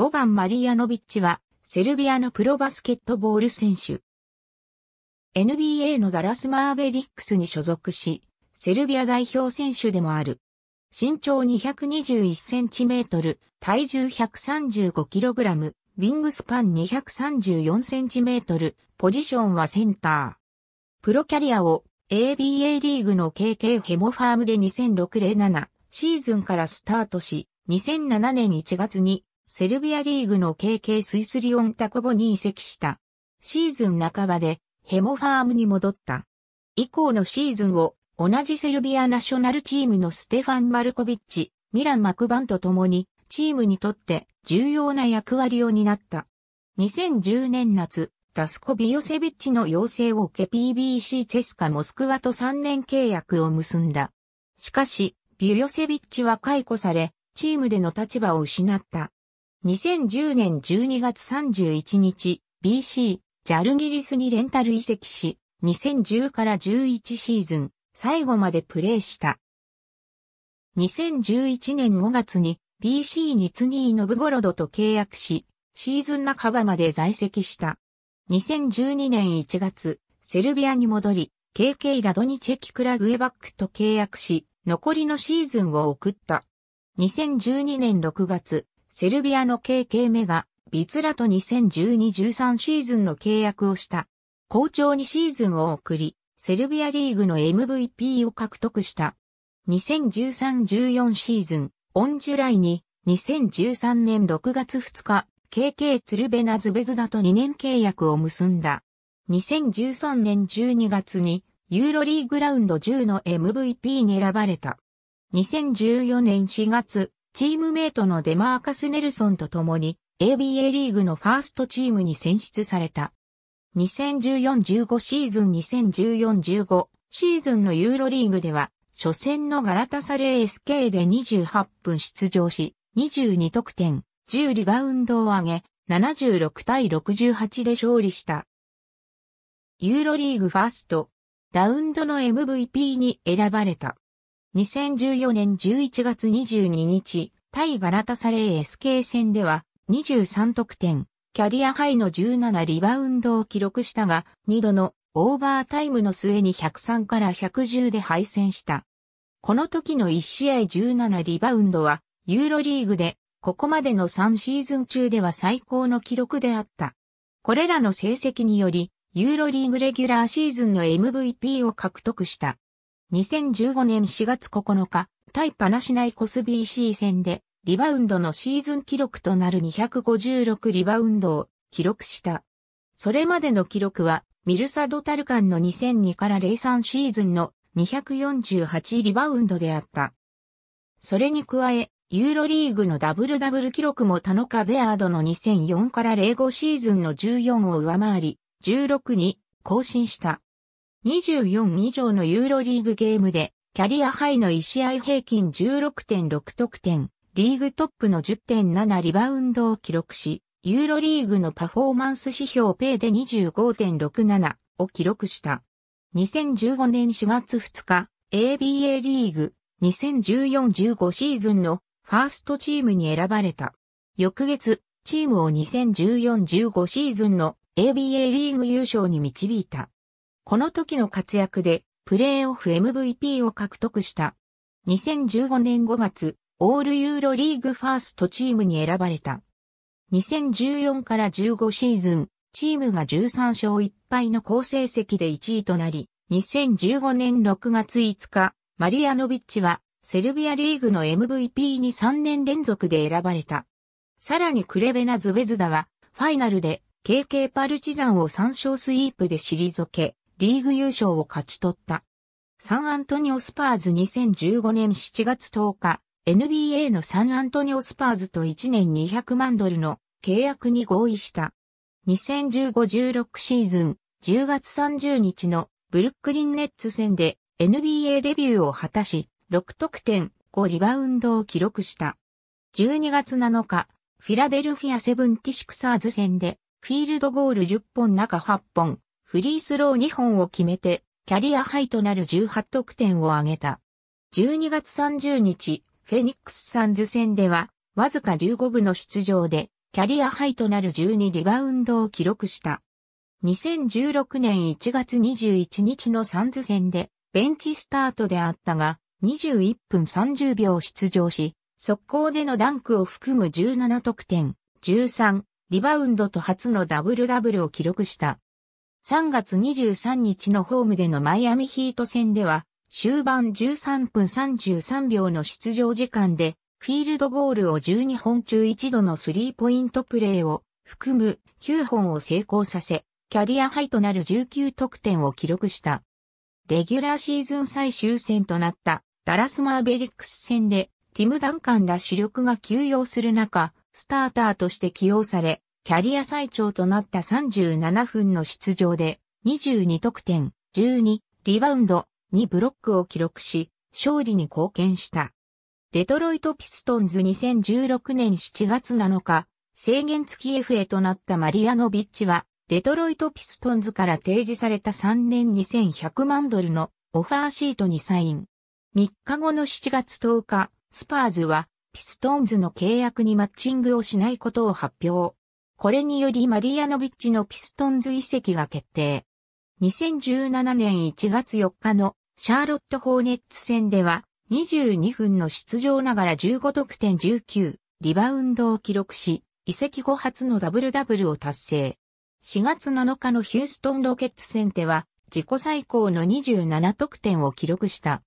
ボバン・マリアノビッチは、セルビアのプロバスケットボール選手。NBA のダラス・マーベリックスに所属し、セルビア代表選手でもある。身長221センチメートル、体重135キログラム、ウィングスパン234センチメートル、ポジションはセンター。プロキャリアを ABA リーグの KK ヘモファームで2006-07シーズンからスタートし、2007年1月にセルビアリーグの KK スイスリオンタコボに移籍した。シーズン半ばでヘモファームに戻った。以降のシーズンを同じセルビアナショナルチームのステファン・マルコビッチ、ミラン・マクバンと共にチームにとって重要な役割を担った。2010年夏、ダスコ・ビヨセビッチの要請を受け PBC チェスカ・モスクワと3年契約を結んだ。しかし、ビヨセビッチは解雇され、チームでの立場を失った。2010年12月31日、BC、ジャルギリスにレンタル移籍し、2010から11シーズン、最後までプレーした。2011年5月に BC にツニー・ノブゴロドと契約し、シーズン半ばまで在籍した。2012年1月、セルビアに戻り、KK ラドニチェキ・クラグエバックと契約し、残りのシーズンを送った。2012年6月、セルビアの KK メガ、ビツラと2012-13シーズンの契約をした。好調にシーズンを送り、セルビアリーグの MVP を獲得した。2013-14シーズン、オンジュライに、2013年6月2日、KK ツルベナズベズダと2年契約を結んだ。2013年12月に、ユーロリーグラウンド10の MVP に選ばれた。2014年4月、チームメイトのデマーカス・ネルソンと共に ABA リーグのファーストチームに選出された。2014-15シーズン2014-15シーズンのユーロリーグでは初戦のガラタサレー SK で28分出場し22得点10リバウンドを上げ76対68で勝利した。ユーロリーグファーストラウンドの MVP に選ばれた。2014年11月22日、対ガラタサレー SK 戦では23得点、キャリアハイの17リバウンドを記録したが、2度のオーバータイムの末に103から110で敗戦した。この時の1試合17リバウンドは、ユーロリーグで、ここまでの3シーズン中では最高の記録であった。これらの成績により、ユーロリーグレギュラーシーズンの MVP を獲得した。2015年4月9日、対パナシナイコス BC 戦で、リバウンドのシーズン記録となる256リバウンドを記録した。それまでの記録は、ミルサド・タルカンの2002から03シーズンの248リバウンドであった。それに加え、ユーロリーグのダブルダブル記録も田中ベアードの2004から05シーズンの14を上回り、16に更新した。24以上のユーロリーグゲームで、キャリアハイの1試合平均16.6得点、リーグトップの10.7リバウンドを記録し、ユーロリーグのパフォーマンス指標ペイで25.67を記録した。2015年4月2日、ABA リーグ2014-15シーズンのファーストチームに選ばれた。翌月、チームを2014-15シーズンの ABA リーグ優勝に導いた。この時の活躍で、プレーオフ MVP を獲得した。2015年5月、オールユーロリーグファーストチームに選ばれた。2014から15シーズン、チームが13勝1敗の好成績で1位となり、2015年6月5日、マリアノビッチは、セルビアリーグの MVP に3年連続で選ばれた。さらにクレベナ・ズベズダは、ファイナルで、KK パルチザンを3勝スイープで退け、リーグ優勝を勝ち取った。サンアントニオスパーズ2015年7月10日、NBA のサンアントニオスパーズと1年200万ドルの契約に合意した。2015-16シーズン10月30日のブルックリンネッツ戦で NBA デビューを果たし、6得点5リバウンドを記録した。12月7日、フィラデルフィアセブンティシクサーズ戦でフィールドゴール10本中8本、フリースロー2本を決めて、キャリアハイとなる18得点を挙げた。12月30日、フェニックスサンズ戦では、わずか15部の出場で、キャリアハイとなる12リバウンドを記録した。2016年1月21日のサンズ戦で、ベンチスタートであったが、21分30秒出場し、速攻でのダンクを含む17得点、13、リバウンドと初のダブルダブルを記録した。3月23日のホームでのマイアミヒート戦では、終盤13分33秒の出場時間で、フィールドゴールを12本中1度のスリーポイントプレーを含む9本を成功させ、キャリアハイとなる19得点を記録した。レギュラーシーズン最終戦となったダラスマーベリックス戦でティム・ダンカンら主力が休養する中、スターターとして起用され、キャリア最長となった37分の出場で、22得点、12、リバウンド、2ブロックを記録し、勝利に貢献した。デトロイト・ピストンズ2016年7月7日、制限付き FA となったマリアノビッチは、デトロイト・ピストンズから提示された3年2100万ドルのオファーシートにサイン。3日後の7月10日、スパーズは、ピストンズの契約にマッチングをしないことを発表。これによりマリアノビッチのピストンズ遺跡が決定。2017年1月4日のシャーロット・ホーネッツ戦では22分の出場ながら15得点19リバウンドを記録し、遺跡後初のダブルダブルを達成。4月7日のヒューストン・ロケッツ戦では自己最高の27得点を記録した。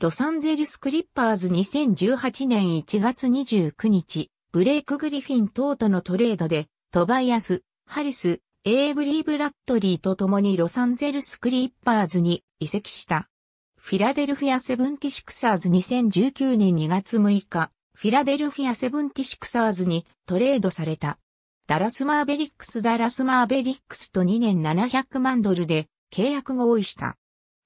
ロサンゼルス・クリッパーズ2018年1月29日、ブレイク・グリフィン等とのトレードでトバイアス、ハリス、エイブリー・ブラッドリーと共にロサンゼルス・クリッパーズに移籍した。フィラデルフィア・セブンティシクサーズ2019年2月6日、フィラデルフィア・セブンティシクサーズにトレードされた。ダラス・マーベリックス・ダラス・マーベリックスと2年700万ドルで契約合意した。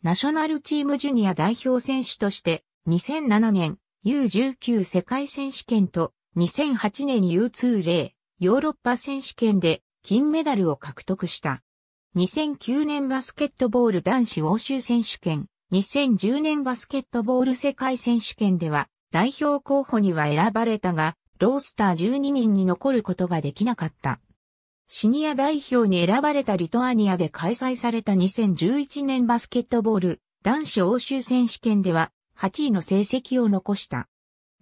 ナショナルチームジュニア代表選手として2007年 U19 世界選手権と2008年 U2 例。ヨーロッパ選手権で金メダルを獲得した。2009年バスケットボール男子欧州選手権、2010年バスケットボール世界選手権では代表候補には選ばれたが、ロースター12人に残ることができなかった。シニア代表に選ばれたリトアニアで開催された2011年バスケットボール男子欧州選手権では8位の成績を残した。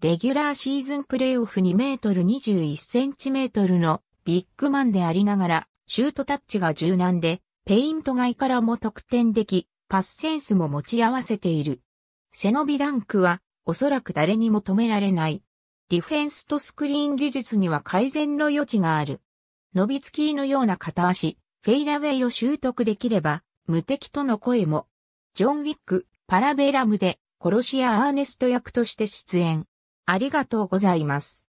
レギュラーシーズンプレイオフ2メートル21センチメートルのビッグマンでありながら、シュートタッチが柔軟で、ペイント外からも得点でき、パスセンスも持ち合わせている。背伸びダンクは、おそらく誰にも止められない。ディフェンスとスクリーン技術には改善の余地がある。伸びつきのような片足、フェイダウェイを習得できれば、無敵との声も。ジョン・ウィック、パラベラムで、殺し屋アーネスト役として出演。ありがとうございます。